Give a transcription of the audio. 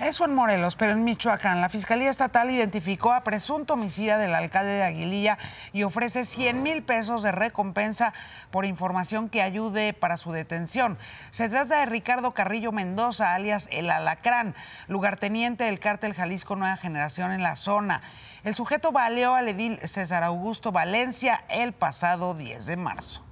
Eso en Morelos, pero en Michoacán, la Fiscalía Estatal identificó a presunto homicida del alcalde de Aguililla y ofrece 100 mil pesos de recompensa por información que ayude para su detención. Se trata de Ricardo Carrillo Mendoza, alias El Alacrán, lugarteniente del cártel Jalisco Nueva Generación en la zona. El sujeto baleó a edil César Augusto Valencia el pasado 10 de marzo.